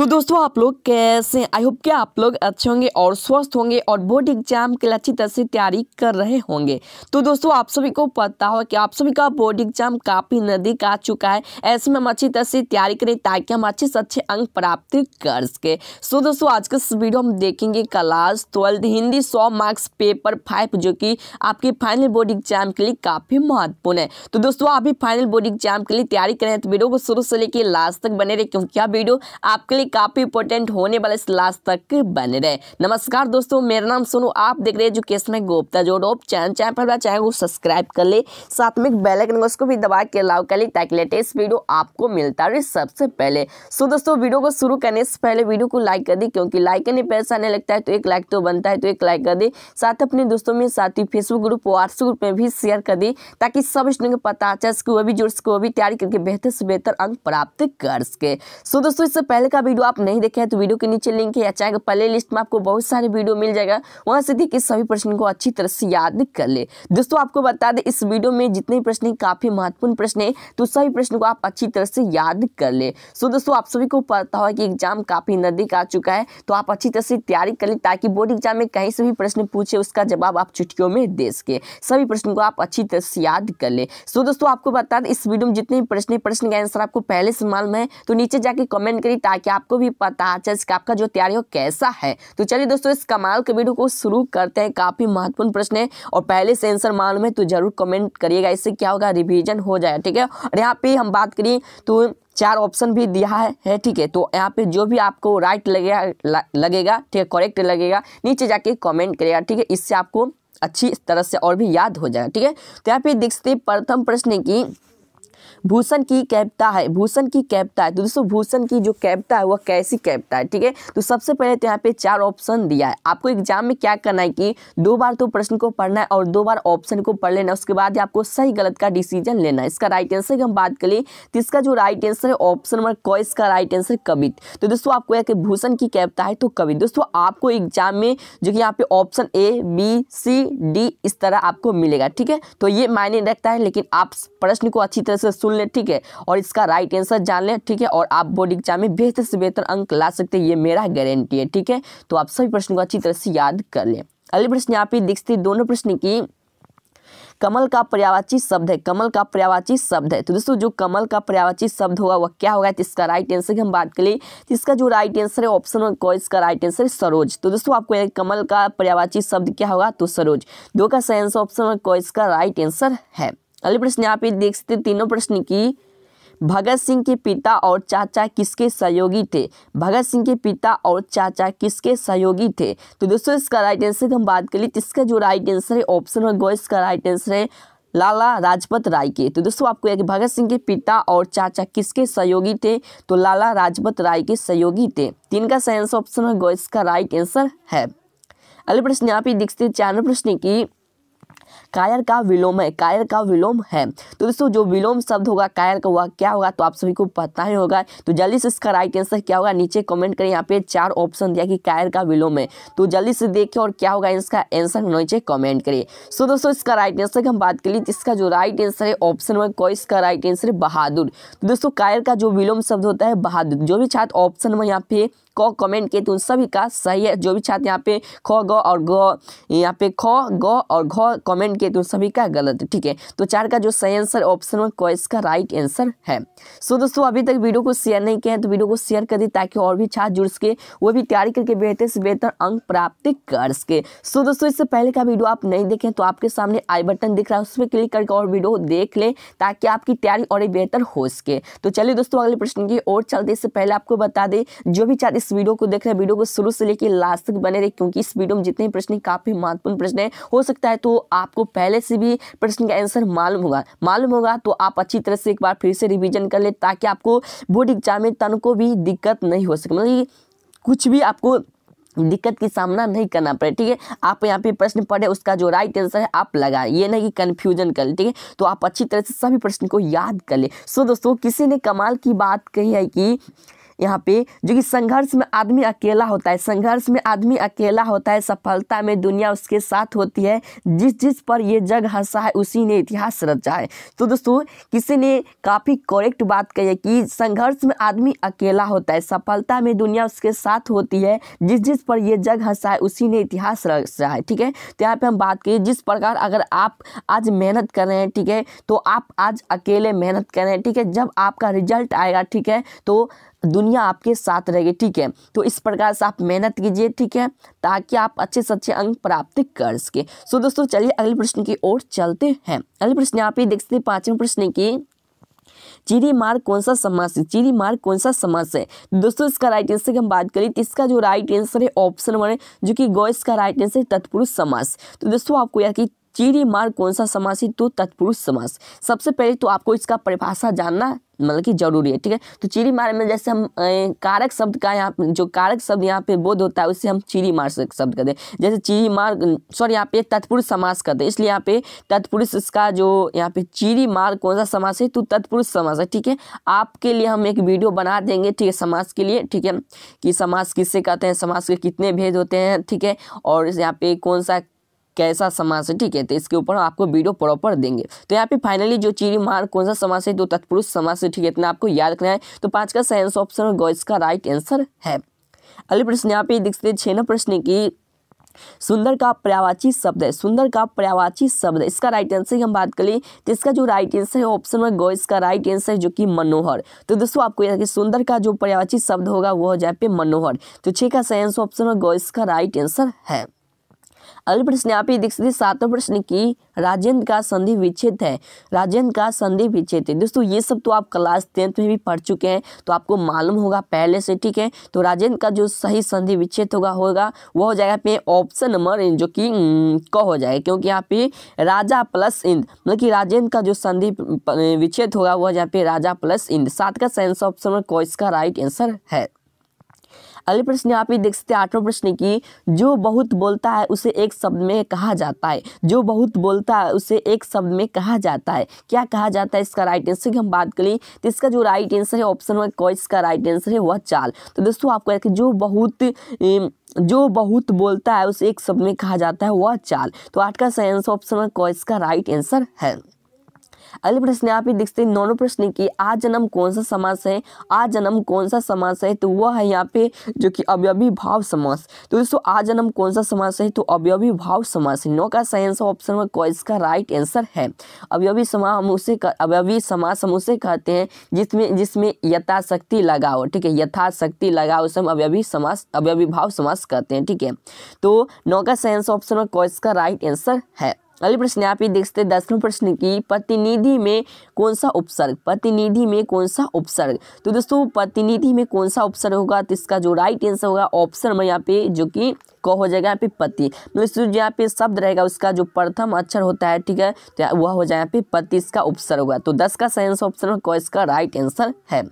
तो दोस्तों आप लोग कैसे आई होप कि आप लोग अच्छे होंगे और स्वस्थ होंगे और बोर्ड एग्जाम के लिए अच्छी तरह से तैयारी कर रहे होंगे तो दोस्तों आप सभी को पता हो कि आप सभी का बोर्ड एग्जाम काफ़ी नज़दीक आ चुका है ऐसे में हम अच्छी तरह से तैयारी करें ताकि हम अच्छे से अच्छे अंक प्राप्त कर सकें सो दोस्तों आज का वीडियो हम देखेंगे क्लास ट्वेल्थ हिंदी सौ मार्क्स पेपर फाइव जो कि आपके फाइनल बोर्ड एग्जाम के लिए काफ़ी महत्वपूर्ण है तो दोस्तों आप भी फाइनल बोर्ड एग्जाम के लिए तैयारी करें तो वीडियो को शुरू से लेकर लास्ट तक बने रहे क्योंकि यह वीडियो आपके लिए काफ़ी इंपोर्टेंट होने वाले इस लास्ट तक बने रहे नमस्कार दोस्तों मेरा नाम सुनो आप देख रहे हैं एजुकेशन गोप्ता जोड़ ऑफ चैनल चैनल पर चैनल को सब्सक्राइब कर ले साथ में बेलाइकन उसको भी दबा के अलाउ कर ले ताकि लेटेस्ट वीडियो आपको मिलता रहे सबसे पहले सो दोस्तों वीडियो को शुरू करने से पहले वीडियो को लाइक कर दी क्योंकि लाइक करने पैसा नहीं लगता है तो एक लाइक तो बनता है तो एक लाइक कर दे साथ अपने दोस्तों में साथ ही फेसबुक ग्रुप व्हाट्सएप ग्रुप में भी शेयर कर दी ताकि सब स्टूडेंट को पता चल सके वो भी जुड़ सके वो भी तैयारी करके बेहतर से बेहतर अंक प्राप्त कर सके सो दोस्तों इससे पहले का वीडियो वीडियो आप नहीं देखे हैं तो वीडियो के नीचे लिंक है या चाहे प्ले तो लिस्ट में आपको बहुत सारे वीडियो मिल जाएगा वहाँ से देखिए सभी प्रश्न को अच्छी तरह से याद कर ले दोस्तों आपको बता दें इस वीडियो में जितने प्रश्न काफ़ी महत्वपूर्ण प्रश्न है तो सभी प्रश्न को आप अच्छी तरह से याद कर ले सो दोस्तों आप सभी को पता होगा कि एग्जाम काफ़ी नजदीक आ चुका है तो आप अच्छी तरह से तैयारी कर ले ताकि बोर्ड एग्जाम में कहीं से भी प्रश्न पूछे उसका जवाब आप चुटकियों में दे सके सभी प्रश्न को आप अच्छी तरह से याद कर ले सो दोस्तों आपको बता दें इस वीडियो में जितने प्रश्न प्रश्न का आंसर आपको पहले से मालूम है तो नीचे जाके कमेंट करिए ताकि आप आपको भी पता चल का आपका जो तैयारी हो कैसा है तो चलिए दोस्तों इस कमाल के वीडियो को शुरू करते हैं काफ़ी महत्वपूर्ण प्रश्न है और पहले से आंसर मालूम है तो जरूर कमेंट करिएगा इससे क्या होगा रिविजन हो जाएगा ठीक है और यहाँ पे हम बात करें तो चार ऑप्शन भी दिया है, है ठीक है तो यहाँ पे जो भी आपको राइट लगेगा लगेगा ठीक है करेक्ट लगेगा नीचे जाके कमेंट करेगा ठीक है इससे आपको अच्छी तरह से और भी याद हो जाएगा ठीक है तो यहाँ पे देख प्रथम प्रश्न की भूषण की कैपता है भूषण की कैपता है तो दोस्तों भूषण की जो कैपता है वह कैसी कैपता है ठीक है तो सबसे पहले तो यहाँ पे चार ऑप्शन दिया है आपको एग्जाम में क्या करना है कि दो बार तो प्रश्न को पढ़ना है और दो बार ऑप्शन को पढ़ लेना है उसके बाद आपको सही गलत का डिसीजन लेना है इसका राइट आंसर की हम बात करें तो इसका जो राइट आंसर है ऑप्शन नंबर क इसका राइट आंसर कवित तो दोस्तों आपको यहाँ भूषण की कैपता है तो कवित दोस्तों आपको एग्जाम में जो कि यहाँ पे option A B C D इस तरह आपको मिलेगा ठीक है तो ये मायने रखता है लेकिन आप प्रश्न को अच्छी तरह से सुन सुन ले ठीक है और इसका राइट आंसर जान ले ठीक है और आप बोर्ड एग्जाम में बेहतर से बेहतर अंक ला सकते हैं ये मेरा गारंटी है ठीक है तो आप सभी प्रश्न को अच्छी तरह से याद कर ले अगले प्रश्न यहाँ पे दिखती दोनों प्रश्न की कमल का पर्यावाची शब्द है कमल का पर्यावाची शब्द है तो दोस्तों जो कमल का पर्यावाची शब्द होगा वह क्या होगा तो इसका राइट आंसर की हम बात करें तो इसका जो राइट आंसर है ऑप्शन वन को इसका राइट आंसर है सरोज तो दोस्तों आपको कमल का पर्यावाची शब्द क्या होगा तो सरोज दो का सही आंसर ऑप्शन वन को इसका राइट आंसर है अगले प्रश्न यहाँ पे देख सकते तीनों प्रश्न की भगत सिंह के पिता और चाचा किसके सहयोगी थे भगत सिंह के पिता और चाचा किसके सहयोगी थे तो दोस्तों इसका राइट आंसर की हम बात कर तो इसका जो राइट आंसर है ऑप्शन और गो इसका राइट आंसर है लाला राजपत राय के तो दोस्तों आपको यह भगत सिंह के पिता और चाचा किसके सहयोगी थे तो लाला राजपत राय के सहयोगी थे तीन का सही आंसर ऑप्शन और गो इसका राइट आंसर है अगले प्रश्न यहाँ पे देखते हैं प्रश्न की कायर का विलोम है कायर का विलोम है तो दोस्तों जो विलोम शब्द होगा कायर का हुआ क्या होगा तो आप सभी को पता ही होगा तो जल्दी से इसका राइट आंसर क्या होगा नीचे कमेंट करें यहाँ पे चार ऑप्शन दिया कि कायर का विलोम है तो जल्दी से देखे और क्या होगा इसका आंसर नीचे कमेंट करिए सो दोस्तों इसका राइट आंसर की हम बात करिए इसका जो राइट आंसर है ऑप्शन नंबर को इसका राइट आंसर है बहादुर तो दोस्तों कायर का जो विलोम शब्द होता है बहादुर जो भी छात्र ऑप्शन वन यहाँ पे क कमेंट के तो उन सभी का सही है जो भी छात्र यहाँ पे ख ग और ग यहाँ पे ख ग और घ कमेंट के तो उन सभी का गलत है ठीक है तो चार का जो सही आंसर ऑप्शन वन क इसका राइट आंसर है सो दोस्तों अभी तक वीडियो को शेयर नहीं किया है तो वीडियो को शेयर कर दी ताकि और भी छात्र जुड़ सके वो भी तैयारी करके बेहतर से बेहतर अंक प्राप्त कर सके सो दोस्तों इससे पहले का वीडियो आप नहीं देखें तो आपके सामने आई बटन दिख रहा है उस पर क्लिक करके और वीडियो देख लें ताकि आपकी तैयारी और बेहतर हो सके तो चलिए दोस्तों अगले प्रश्न की ओर चलते इससे पहले आपको बता दें जो भी छात्र इस वीडियो को देख रहे हैं वीडियो को शुरू से लेकर लास्ट तक बने रहे क्योंकि इस वीडियो में जितने प्रश्न काफ़ी महत्वपूर्ण प्रश्न है हो सकता है तो आपको पहले से भी प्रश्न का आंसर मालूम होगा मालूम होगा तो आप अच्छी तरह से एक बार फिर से रिविजन कर ले ताकि आपको बोर्ड एग्जाम में तन को भी दिक्कत नहीं हो सके मतलब कुछ भी आपको दिक्कत की सामना नहीं करना पड़े ठीक है आप यहाँ पे प्रश्न पढ़े उसका जो राइट आंसर है आप लगाएं ये नहीं कि कन्फ्यूजन कर ले ठीक है तो आप अच्छी तरह से सभी प्रश्न को याद कर ले सो दोस्तों किसी ने कमाल की बात कही है कि यहाँ पे जो कि संघर्ष में आदमी अकेला होता है संघर्ष में आदमी अकेला होता है सफलता में दुनिया उसके साथ होती है जिस जिस पर ये जग हंसा है उसी ने इतिहास रचा है तो दोस्तों किसी ने काफ़ी करेक्ट बात कही है कि संघर्ष में आदमी अकेला होता है सफलता में दुनिया उसके साथ होती है जिस जिस पर यह जग हंसा है उसी ने इतिहास रचा है ठीक है तो यहाँ पर हम बात करिए जिस प्रकार अगर आप आज मेहनत कर रहे हैं ठीक है तो आप आज अकेले मेहनत कर रहे हैं ठीक है जब आपका रिजल्ट आएगा ठीक है तो दुनिया आपके साथ रहेगी ठीक है तो इस प्रकार से आप मेहनत कीजिए ठीक है ताकि आप अच्छे से अच्छे अंक प्राप्त कर सके सो दोस्तों चलिए अगले प्रश्न की ओर चलते हैं अगले प्रश्न आप ही देख सकते हैं पांचवें प्रश्न की चीरी मार्ग कौन सा समास है चीरी मार्ग कौन सा समास है दोस्तों इसका राइट आंसर की हम बात करें तो इसका जो राइट आंसर है ऑप्शन वन है जो कि गोइस इसका राइट आंसर है तत्पुरुष समास तो दोस्तों आपको याद कि चीरी मार्ग कौन सा समास है तो तत्पुरुष समास सबसे पहले तो आपको इसका परिभाषा जानना मतलब कि जरूरी है ठीक है तो चीरी मार में जैसे हम कारक शब्द का यहाँ जो कारक शब्द यहाँ पे बोध होता है उससे हम चीरी मार शब्द कहते हैं जैसे चीरी मार सॉरी यहाँ पे तत्पुरुष समास करते हैं इसलिए यहाँ पे तत्पुरुष इसका जो यहाँ पे चीरी मार कौन सा समास है तो तत्पुरुष समास है ठीक है आपके लिए हम एक वीडियो बना देंगे ठीक है समास के लिए ठीक है कि समास किससे कहते हैं समास के कितने भेद होते हैं ठीक है और यहाँ पे कौन सा कैसा समास है ठीक है तो इसके ऊपर आपको वीडियो प्रॉपर देंगे तो यहाँ पे फाइनली जो चीरी मार कौन सा समास है तो तत्पुरुष समास है ठीक है इतना आपको याद रखना है तो पाँच का साइंस ऑप्शन और गॉइस का राइट आंसर है अगले प्रश्न यहाँ पे देखते छः नंबर प्रश्न की सुंदर का पर्यावाची शब्द है सुंदर का पर्यावाची शब्द इसका राइट आंसर की हम बात करें तो इसका जो राइट आंसर है ऑप्शन में गॉइस का राइट आंसर है जो कि मनोहर तो दोस्तों आपको याद कि सुंदर का जो पर्यावाची शब्द होगा वो हो जाए पे मनोहर तो छः का सही आंसर ऑप्शन में गॉइस का राइट आंसर है अगले प्रश्न आप ही देख सकते सातवें प्रश्न की राजेंद्र का संधि विच्छेद है राजेंद्र का संधि विच्छेद है दोस्तों ये सब तो आप क्लास टेंथ में भी पढ़ चुके हैं तो आपको मालूम होगा पहले से ठीक है तो राजेंद्र का जो सही संधि विच्छेद होगा होगा वो हो जाएगा पे ऑप्शन नंबर जो कि क हो जाएगा क्योंकि यहाँ पे राजा प्लस इंद मतलब कि राजेंद्र का जो संधि विच्छेद होगा वह यहाँ पे राजा प्लस इंद सात का सेंस ऑप्शन को इसका राइट आंसर है अगले प्रश्न यहाँ पे देख सकते हैं आठवां प्रश्न की जो बहुत बोलता है उसे एक शब्द में कहा जाता है जो बहुत बोलता है उसे एक शब्द में कहा जाता है क्या कहा जाता है इसका राइट आंसर की हम बात करें तो इसका जो राइट आंसर है ऑप्शन वन कॉइस का राइट आंसर है वह चाल तो दोस्तों आपको जो बहुत जो बहुत बोलता है उसे एक शब्द में कहा जाता है वह चाल तो आठ का सही आंसर ऑप्शन वन कॉइस का राइट आंसर है अगले प्रश्न यहाँ पे देखते हैं नौवे प्रश्न की आज जन्म कौन सा समास है आज जन्म कौन सा समास है तो वह है यहाँ पे जो कि अवयवी भाव समास तो दोस्तों आज जन्म कौन सा समास है तो अवयवी भाव समास नौ का सही आंसर ऑप्शन में को इसका राइट आंसर है अवयवी समास हम उसे अवयवी समास हम उसे कहते हैं जिसमें जिसमें यथाशक्ति लगाओ ठीक है यथाशक्ति लगाओ उसे हम अवयवी समास अवयवी भाव समास कहते हैं ठीक है तो नौ का सही आंसर ऑप्शन में को इसका राइट आंसर है अगले प्रश्न आप पे देख सकते हैं दसवें प्रश्न की प्रतिनिधि में कौन सा उपसर्ग प्रतिनिधि में कौन सा उपसर्ग तो दोस्तों प्रतिनिधि में कौन सा उपसर्ग होगा तो इसका जो राइट आंसर होगा ऑप्शन में यहाँ पे जो कि क हो जाएगा यहाँ पे पति मतलब यहाँ पे शब्द रहेगा उसका जो प्रथम अक्षर होता है ठीक है तो वह हो जाए यहाँ पे पति इसका उपसर्ग होगा तो दस का सही आंसर ऑप्शन क इसका राइट आंसर है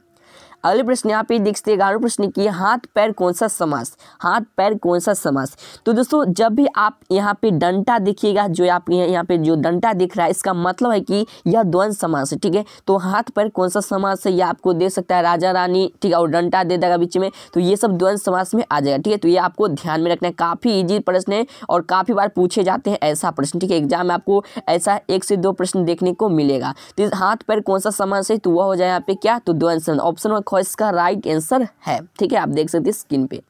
अगले प्रश्न यहाँ पे देखते ग्यारह प्रश्न की हाथ पैर कौन सा समास हाथ पैर कौन सा समास तो दोस्तों जब भी आप यहाँ पे डंटा देखिएगा जो आप यहाँ पे जो डंटा दिख रहा है इसका मतलब है कि यह द्वंद समास है ठीक है तो हाथ पैर कौन सा समास है यह आपको दे सकता है राजा रानी ठीक है और डंटा दे देगा बीच में तो ये सब द्वंद समास में आ जाएगा ठीक है तो ये आपको ध्यान में रखना है काफ़ी ईजी प्रश्न है और काफ़ी बार पूछे जाते हैं ऐसा प्रश्न ठीक है एग्जाम में आपको ऐसा एक से दो प्रश्न देखने को मिलेगा तो हाथ पैर कौन सा समास है तो वह हो जाए यहाँ पे क्या तो द्वंद ऑप्शन इसका राइट आंसर है ठीक है आप देख सकते हैं स्क्रीन पे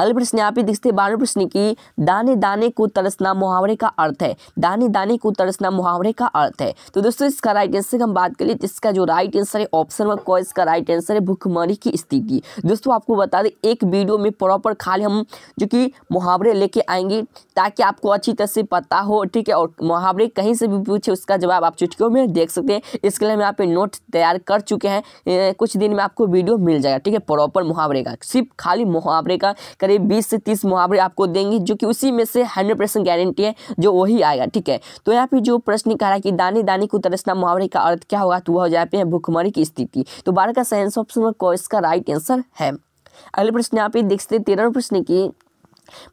अगले प्रश्न यहाँ पे दिखते हैं बारहवें प्रश्न की दाने दाने को तरसना मुहावरे का अर्थ है दाने दाने को तरसना मुहावरे का अर्थ है तो दोस्तों इसका राइट आंसर हम बात करें इसका जो राइट आंसर है ऑप्शन वन को इसका राइट आंसर है भुखमरी की स्थिति दोस्तों आपको बता दें एक वीडियो में प्रॉपर खाली हम जो कि मुहावरे लेके आएंगे ताकि आपको अच्छी तरह से पता हो ठीक है और मुहावरे कहीं से भी पूछे उसका जवाब आप चुटकियों में देख सकते हैं इसके लिए हम यहाँ पे नोट तैयार कर चुके हैं कुछ दिन में आपको वीडियो मिल जाएगा ठीक है प्रॉपर मुहावरे का सिर्फ खाली मुहावरे का करीब बीस से तीस मुहावरे आपको देंगे जो कि उसी में से हंड्रेड परसेंट गारंटी है जो वही आएगा ठीक है तो यहाँ पे जो प्रश्न कह रहा है कि दानी दानी को तरसना मुहावरे का अर्थ क्या होगा तो वह हो जाए पे भूखमरी की स्थिति तो बारह का सही ऑप्शन इसका राइट आंसर है अगले प्रश्न यहाँ पे देख सकते तेरह प्रश्न की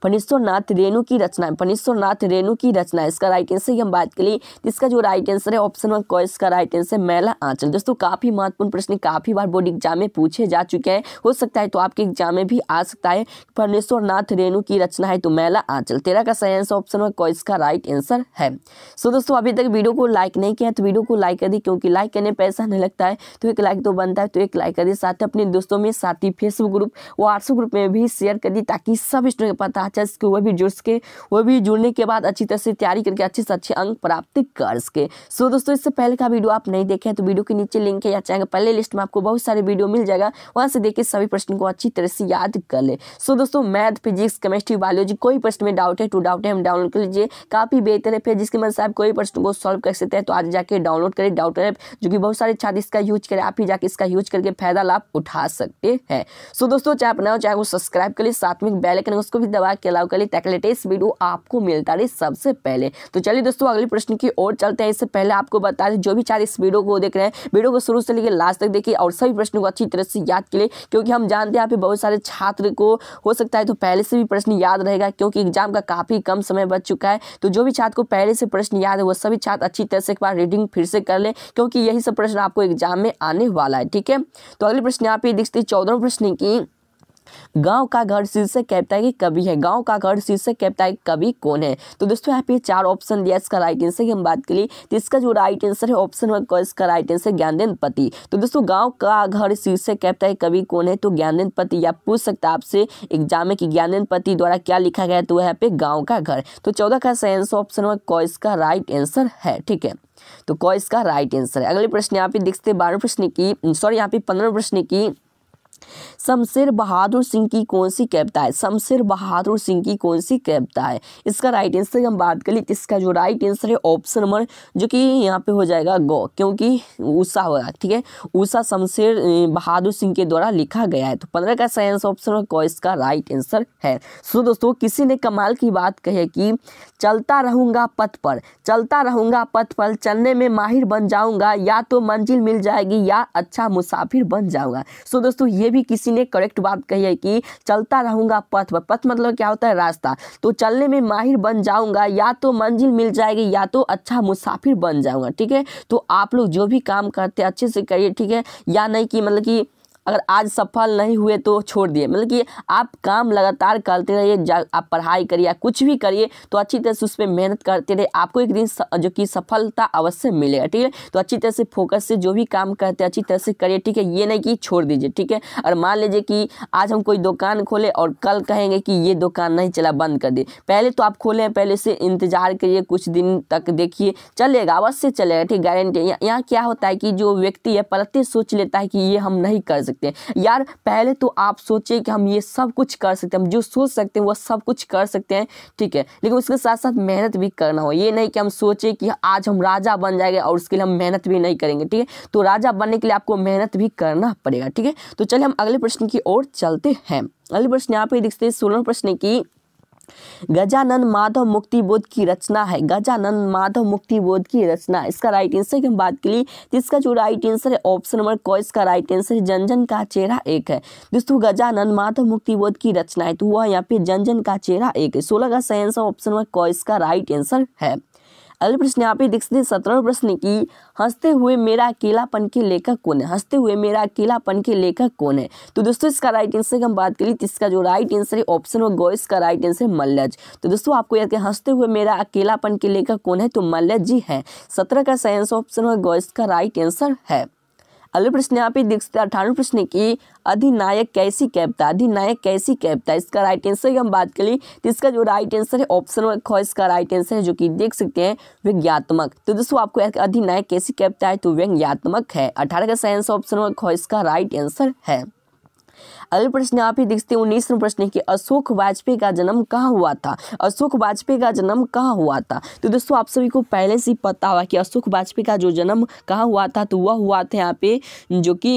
फणीश्वरनाथ रेणु की रचना है फणीश्वरनाथ रेणु की रचना इसका राइट आंसर की हम बात करें इसका जो राइट आंसर है ऑप्शन वन को इसका राइट आंसर मेला आंचल दोस्तों काफ़ी महत्वपूर्ण प्रश्न काफ़ी बार बोर्ड एग्जाम में पूछे जा चुके हैं हो सकता है तो आपके एग्जाम में भी आ सकता है फणेश्वरनाथ रेणु की रचना है तो मेला आंचल तेरह का सही आंसर ऑप्शन वन को इसका राइट आंसर है सो दोस्तों अभी तक वीडियो को लाइक नहीं किया तो वीडियो को लाइक कर दी क्योंकि लाइक करने पैसा नहीं लगता है तो एक लाइक तो बनता है तो एक लाइक कर दी साथ अपने दोस्तों में साथ ही फेसबुक ग्रुप व्हाट्सअप ग्रुप में भी शेयर कर दी ताकि सब स्टूडेंट पता है अच्छा इसके वह भी जुड़ सके वह भी जुड़ने के बाद अच्छी तरह से तैयारी करके अच्छे से अच्छे अंक प्राप्त कर सके सो दोस्तों इससे पहले का वीडियो आप नहीं देखें तो वीडियो के नीचे लिंक है या चाहेंगे पहले लिस्ट में आपको बहुत सारे वीडियो मिल जाएगा वहाँ से देखिए सभी प्रश्न को अच्छी तरह से याद कर ले सो दोस्तों मैथ फिजिक्स केमिस्ट्री बायोलॉजी कोई प्रश्न में डाउट है टू तो डाउट है हम डाउनलोड कर लीजिए काफ़ी बेहतर है फिर जिसके मन से आप कोई प्रश्न को सॉल्व कर सकते हैं तो आज जाके डाउनलोड करें डाउट ऐप जो कि बहुत सारे छात्र इसका यूज करें आप ही जाके इसका यूज करके फायदा लाभ उठा सकते हैं सो दोस्तों चाहे अपना चाहे वो सब्सक्राइब कर लिए साथ में बेलकन उसको भी दवा के अलावा कल तक वीडियो आपको मिलता रही सबसे पहले तो चलिए दोस्तों अगले प्रश्न की ओर चलते हैं इससे पहले आपको बता दें जो भी चार इस वीडियो को देख रहे हैं वीडियो को शुरू से लेकर लास्ट तक देखिए और सभी प्रश्नों को अच्छी तरह से याद के लिए क्योंकि हम जानते हैं यहाँ पे बहुत सारे छात्र को हो सकता है तो पहले से भी प्रश्न याद रहेगा क्योंकि एग्जाम का काफ़ी कम समय बच चुका है तो जो भी छात्र को पहले से प्रश्न याद है वो सभी छात्र अच्छी तरह से एक बार रीडिंग फिर से कर लें क्योंकि यही सब प्रश्न आपको एग्जाम में आने वाला है ठीक है तो अगले प्रश्न यहाँ पे देखते चौदह प्रश्न की गांव का घर शीर्षक कैप्टा की कवि है गांव का घर शीर्षक कैप्टा की कवि कौन है तो दोस्तों यहाँ पे चार ऑप्शन दिया इसका राइट आंसर की हम बात कर ली तो इसका जो राइट आंसर है ऑप्शन वन का इसका राइट आंसर ज्ञानदेन पति तो दोस्तों गाँव का घर शीर्षक कैप्टा की कवि कौन है तो ज्ञानदेन पति या पूछ सकता है आपसे एग्जाम में कि ज्ञानदेन पति द्वारा क्या लिखा गया तो यहाँ पे गाँव का घर तो चौदह का आंसर ऑप्शन नंबर क इसका राइट आंसर है ठीक है तो क इसका राइट आंसर है अगले प्रश्न यहाँ पे देखते बारहवें प्रश्न की सॉरी यहाँ पे पंद्रह प्रश्न की शमशेर बहादुर सिंह की कौन सी कविता है शमशेर बहादुर सिंह की कौन सी कविता है इसका राइट आंसर हम बात कर ली इसका जो राइट आंसर है ऑप्शन नंबर जो कि यहाँ पे हो जाएगा गौ क्योंकि ऊषा होगा ठीक है ऊषा शमशेर बहादुर सिंह के द्वारा लिखा गया है तो पंद्रह का आंसर ऑप्शन गौ इसका राइट आंसर है सो दोस्तों किसी ने कमाल की बात कही कि चलता रहूँगा पथ पर चलता रहूँगा पथ पर चलने में माहिर बन जाऊँगा या तो मंजिल मिल जाएगी या अच्छा मुसाफिर बन जाऊँगा सो दोस्तों ये भी किसी ने करेक्ट बात कही है कि चलता रहूंगा पथ पर पथ मतलब क्या होता है रास्ता तो चलने में माहिर बन जाऊंगा या तो मंजिल मिल जाएगी या तो अच्छा मुसाफिर बन जाऊंगा ठीक है तो आप लोग जो भी काम करते हैं अच्छे से करिए ठीक है या नहीं कि मतलब कि अगर आज सफल नहीं हुए तो छोड़ दिए मतलब कि आप काम लगातार करते रहिए आप पढ़ाई करिए कुछ भी करिए तो अच्छी तरह से उस पर मेहनत करते रहिए आपको एक दिन जो कि सफलता अवश्य मिलेगा ठीक है तो अच्छी तरह से फोकस से जो भी काम करते हैं अच्छी तरह से करिए ठीक है ये नहीं कि छोड़ दीजिए ठीक है और मान लीजिए कि आज हम कोई दुकान खोले और कल कहेंगे कि ये दुकान नहीं चला बंद कर दिए पहले तो आप खोलें पहले से इंतजार करिए कुछ दिन तक देखिए चलेगा अवश्य चलेगा ठीक गारंटी यहाँ क्या होता है कि जो व्यक्ति है पलते सोच लेता है कि ये हम नहीं कर सकते सकते हैं यार पहले तो आप सोचिए कि हम ये सब कुछ कर सकते हैं हम जो सोच सकते हैं वह सब कुछ कर सकते हैं ठीक है लेकिन उसके साथ साथ मेहनत भी करना हो ये नहीं कि हम सोचे कि आज हम राजा बन जाएंगे और उसके लिए हम मेहनत भी नहीं करेंगे ठीक है तो राजा बनने के लिए आपको मेहनत भी करना पड़ेगा ठीक है तो चलिए हम अगले प्रश्न की ओर चलते हैं अगले प्रश्न यहाँ पे देखते हैं सोलह प्रश्न की गजानन माधव मुक्ति बोध की रचना है गजानन माधव मुक्ति बोध की रचना इसका राइट आंसर की हम बात के लिए इसका जो राइट आंसर है ऑप्शन नंबर क इसका राइट आंसर है जनजन का चेहरा एक है दोस्तों गजानन माधव मुक्ति बोध की रचना है तो वह यहाँ पे जनजन का चेहरा एक है सोलह का सही आंसर ऑप्शन नंबर क इसका राइट आंसर है अगले प्रश्न यहाँ पे देख सकते हैं सत्रह प्रश्न की हंसते हुए मेरा अकेलापन के लेखक कौन है हंसते हुए मेरा अकेलापन के लेखक कौन है तो दोस्तों इसका राइट आंसर की हम बात करें तो इसका जो राइट आंसर है ऑप्शन और गो इसका राइट आंसर मल्लज तो दोस्तों आपको याद किया हंसते हुए मेरा अकेलापन के लेखक कौन है तो मल्लज जी है सत्रह का साइंस ऑप्शन और गो इसका राइट आंसर है अगले प्रश्न यहाँ पे देख सकते हैं अठारहवें प्रश्न की अधिनायक कैसी कैप्ता अधिनायक कैसी कैप्ता इसका राइट आंसर की हम बात करें तो इसका जो राइट आंसर है ऑप्शन ख इसका राइट आंसर है जो कि देख सकते हैं व्यंग्यात्मक तो दोस्तों आपको अधिनायक कैसी कैप्ता है तो व्यंग्यात्मक है अठारह का साइंस ऑप्शन ख इसका राइट आंसर है अगले प्रश्न आप ही देखते हैं उन्नीसवें प्रश्न की अशोक वाजपेयी का जन्म कहाँ हुआ था अशोक वाजपेयी का जन्म कहाँ हुआ था तो दोस्तों आप सभी को पहले से ही पता हुआ कि अशोक वाजपेयी का जो जन्म कहाँ हुआ था तो वह हुआ था यहाँ पे जो कि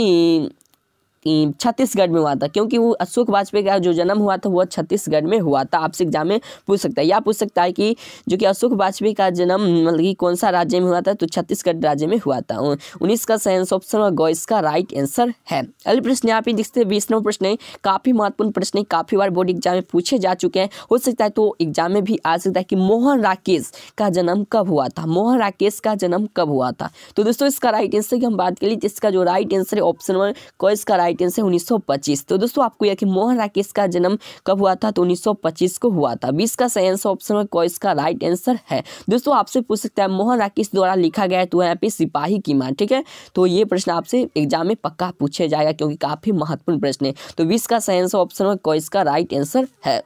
छत्तीसगढ़ में हुआ था क्योंकि वो अशोक वाजपेयी का जो जन्म हुआ था वह छत्तीसगढ़ में हुआ था आपसे एग्जाम में पूछ सकता है या पूछ सकता है कि जो कि अशोक वाजपेयी का जन्म मतलब कि कौन सा राज्य में हुआ था तो छत्तीसगढ़ राज्य में हुआ था उन्नीस का साइंस ऑप्शन और गौ इसका राइट आंसर है अगले प्रश्न यहाँ पे देखते हैं बीस नंबर प्रश्न है काफ़ी महत्वपूर्ण प्रश्न है काफ़ी बार बोर्ड एग्जाम में पूछे जा चुके हैं हो सकता है तो एग्जाम में भी आ सकता है कि मोहन राकेश का जन्म कब हुआ था मोहन राकेश का जन्म कब हुआ था तो दोस्तों इसका राइट आंसर की हम बात करें ली जो राइट आंसर है ऑप्शन वन कॉइस का राइट लेकिन से 1925 तो दोस्तों आपको यह कि मोहन राकेश का जन्म कब हुआ था तो 1925 को हुआ था बीस का सही आंसर ऑप्शन में को इसका राइट आंसर है दोस्तों आपसे पूछ सकता है मोहन राकेश द्वारा लिखा गया तो यहाँ पे सिपाही की मां ठीक है तो ये प्रश्न आपसे एग्जाम में पक्का पूछा जाएगा क्योंकि काफ़ी महत्वपूर्ण प्रश्न है तो बीस का सही आंसर ऑप्शन में को इसका राइट आंसर है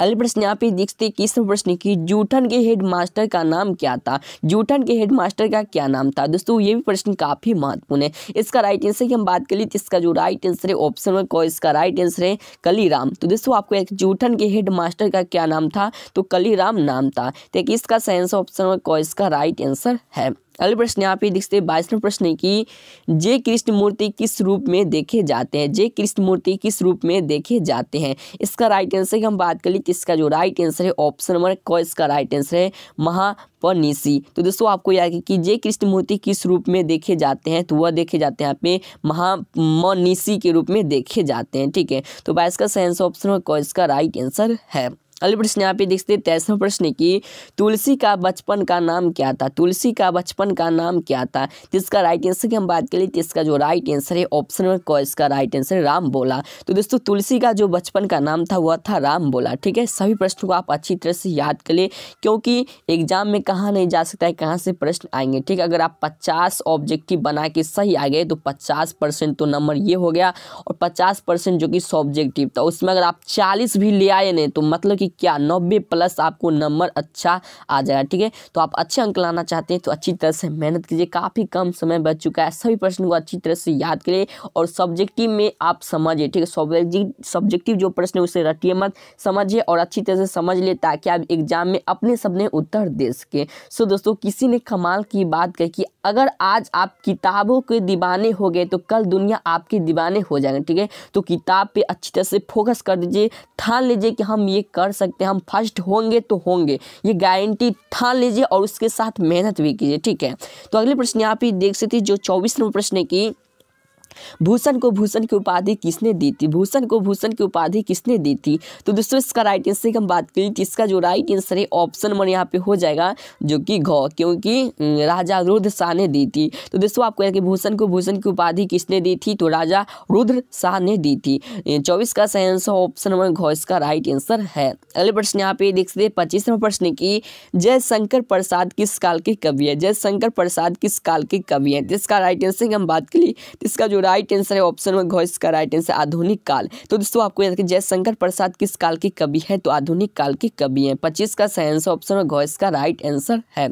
अगले प्रश्न यहाँ पे देखते किसमें प्रश्न की जूठन के हेडमास्टर का नाम क्या था जूठन के हेडमास्टर का क्या नाम था दोस्तों ये भी प्रश्न काफ़ी महत्वपूर्ण है इसका राइट आंसर की हम बात कर ली तो इसका जो राइट आंसर है ऑप्शन में कौन इसका राइट आंसर है कलीराम तो दोस्तों आपको एक जूठन के हेडमास्टर का क्या नाम था तो कलीराम नाम था तो इसका साइंस ऑप्शन में कौन इसका राइट आंसर है अगले प्रश्न यहाँ पे देखते हैं बाईसवें प्रश्न है कि जय कृष्ण मूर्ति किस रूप में देखे जाते हैं जय कृष्ण मूर्ति किस रूप में देखे जाते हैं इसका राइट आंसर की हम बात कर ली इसका जो राइट आंसर है ऑप्शन नंबर क इसका राइट आंसर है महा तो दोस्तों आपको याद है कि जय कृष्ण मूर्ति किस रूप में देखे जाते हैं तो वह देखे जाते हैं यहाँ पे महामनीसी के रूप में देखे जाते हैं ठीक है तो बाईस का सही आंसर ऑप्शन नंबर क इसका राइट आंसर है अगले प्रश्न यहाँ पे देखते हैं तेईसवा प्रश्न की तुलसी का बचपन का नाम क्या था तुलसी का बचपन का नाम क्या था जिसका राइट आंसर की हम बात करें तो इसका जो राइट आंसर है ऑप्शन क इसका राइट आंसर राम बोला तो दोस्तों तुलसी का जो बचपन का नाम था वह था राम बोला ठीक है सभी प्रश्नों को आप अच्छी तरह से याद कर लें क्योंकि एग्जाम में कहाँ नहीं जा सकता है कहाँ से प्रश्न आएंगे ठीक अगर आप पचास ऑब्जेक्टिव बना के सही आ गए तो पचास परसेंट तो नंबर ये हो गया और पचास परसेंट जो कि सब्जेक्टिव था उसमें अगर आप चालीस भी ले आए नहीं तो मतलब कि कि क्या नब्बे प्लस आपको नंबर अच्छा आ जाएगा ठीक है तो आप अच्छे अंक लाना चाहते हैं तो अच्छी तरह से मेहनत कीजिए काफ़ी कम समय बच चुका है सभी प्रश्न को अच्छी तरह से याद करिए और सब्जेक्टिव में आप समझिए ठीक है सब्जेक्टिव जो प्रश्न है उसे रटिए मत समझिए और अच्छी तरह से समझ लिए ताकि आप एग्जाम में अपने सपने उत्तर दे सकें सो दोस्तों किसी ने कमाल की बात कही कि अगर आज आप किताबों के दीवाने हो गए तो कल दुनिया आपके दीवाने हो जाएंगे ठीक है तो किताब पे अच्छी तरह से फोकस कर दीजिए ठान लीजिए कि हम ये कर सकते हैं हम फर्स्ट होंगे तो होंगे ये गारंटी ठान लीजिए और उसके साथ मेहनत भी कीजिए ठीक है तो अगले प्रश्न आप ही देख सकते जो चौबीस नंबर प्रश्न की भूषण को भूषण की उपाधि किसने दी थी भूषण को भूषण की उपाधि किसने दी थी तो दोस्तों इसका राइट आंसर की हम बात करें तो इसका जो राइट आंसर है ऑप्शन वन यहाँ पे हो जाएगा जो कि घ क्योंकि राजा रुद्र शाह ने दी थी तो दोस्तों आपको यानी भूषण को भूषण की उपाधि किसने दी थी तो राजा रुद्र शाह ने दी थी चौबीस का सही आंसर ऑप्शन वन घ इसका राइट आंसर है अगले प्रश्न यहाँ पे देख सकते हैं पच्चीसवा प्रश्न की जयशंकर प्रसाद किस काल के कवि है जयशंकर प्रसाद किस काल के कवि है जिसका राइट आंसर हम बात करिए तो इसका जो राइट आंसर है ऑप्शन में घोष का राइट आंसर आधुनिक काल तो दोस्तों आपको याद रखिए जयशंकर प्रसाद किस काल के कवि हैं तो आधुनिक काल के कवि हैं पच्चीस का सही आंसर ऑप्शन में घोष का राइट आंसर है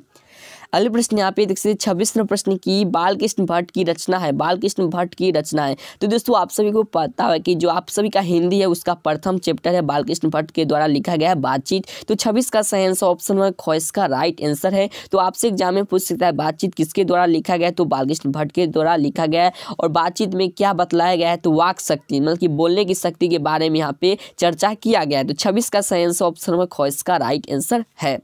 अगले प्रश्न यहाँ पे देख सकते छब्बीसवें प्रश्न की बालकृष्ण भट्ट की रचना है बालकृष्ण भट्ट की रचना है तो दोस्तों आप सभी को पता है कि जो आप सभी का हिंदी है उसका प्रथम चैप्टर है बालकृष्ण भट्ट के द्वारा लिखा गया है बातचीत तो छब्बीस का सही आंसर ऑप्शन खोस का राइट आंसर है तो आपसे एग्जाम में पूछ सकता है बातचीत किसके द्वारा लिखा गया तो बालकृष्ण भट्ट के द्वारा लिखा गया है और बातचीत में क्या बतलाया गया है तो वाक शक्ति मतलब कि बोलने की शक्ति के बारे में यहाँ पे चर्चा किया गया है तो छब्बीस का सही आंसर ऑप्शन नंबर खोस का राइट आंसर है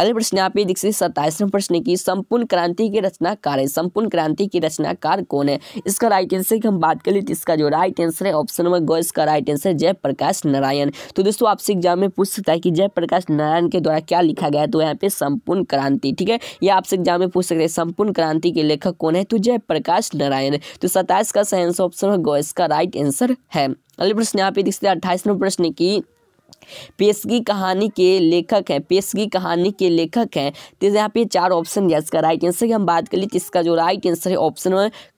अगले प्रश्न यहाँ पे देख सकते सत्ताईसवें प्रश्न की संपूर्ण क्रांति के रचनाकार है संपूर्ण क्रांति की रचनाकार कौन है इसका राइट आंसर की हम बात कर ली तो इसका जो राइट आंसर है ऑप्शन नंबर गो इसका राइट आंसर जयप्रकाश नारायण तो दोस्तों आपसे एग्जाम में पूछ सकता है कि जयप्रकाश नारायण के द्वारा क्या लिखा गया तो यहाँ पे संपूर्ण क्रांति ठीक है या आपसे एग्जाम में पूछ सकते हैं संपूर्ण क्रांति के लेखक कौन है तो जयप्रकाश नारायण तो सत्ताईस का सही आंसर ऑप्शन गो इसका राइट आंसर है अगले प्रश्न यहाँ पे देख सकते हैं अट्ठाईसवें प्रश्न की पेशगी कहानी के लेखक हैं पेशगी कहानी के लेखक हैं तो यहाँ पे चार ऑप्शन दिया इसका राइट आंसर की हम बात कर ली तो इसका जो राइट आंसर है ऑप्शन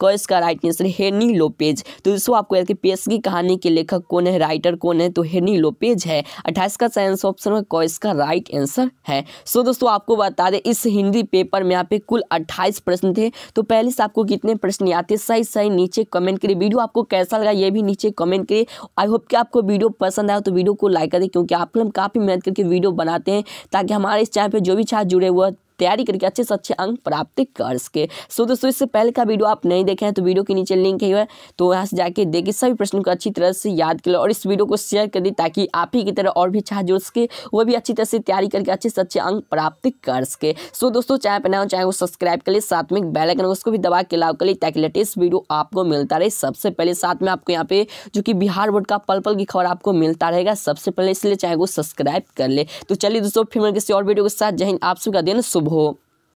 क इसका राइट आंसर है हेनी लोपेज तो दोस्तों आपको याद कि पेशगी कहानी के लेखक कौन है राइटर कौन है तो हेनी लोपेज है अट्ठाईस का साइंस ऑप्शन क इसका राइट आंसर है सो दोस्तों आपको बता दें इस हिंदी पेपर में यहाँ पे कुल अट्ठाईस प्रश्न थे तो पहले से आपको कितने प्रश्न आते सही सही नीचे कमेंट करिए वीडियो आपको कैसा लगा ये भी नीचे कमेंट करिए आई होप कि आपको वीडियो पसंद आया तो वीडियो को लाइक कर करें क्योंकि आप हम काफ़ी मेहनत करके वीडियो बनाते हैं ताकि हमारे इस चैनल पर जो भी छात्र जुड़े हुए तैयारी करके अच्छे से अच्छे अंक प्राप्त कर सके सो दोस्तों इससे पहले का वीडियो आप नहीं देखे हैं तो वीडियो के नीचे लिंक है तो यहाँ से जाके देखिए सभी प्रश्नों को अच्छी तरह से याद कर लो और इस वीडियो को शेयर कर दी ताकि आप ही की तरह और भी चाह जोड़ सके वो भी अच्छी तरह से तैयारी करके अच्छे से अच्छे अंक प्राप्त कर सके सो दोस्तों चाहे पर चाहे वो सब्सक्राइब कर लिए साथ में बेलाइकन उसको भी दबा के लाभ कर लिए ताकि लेटेस्ट वीडियो आपको मिलता रहे सबसे पहले साथ में आपको यहाँ पे जो कि बिहार बोर्ड का पल पल की खबर आपको मिलता रहेगा सबसे पहले इसलिए चाहे वो सब्सक्राइब कर ले तो चलिए दोस्तों फिर मैं किसी और वीडियो के साथ जय हिंद आप सबका दिन शुभ हो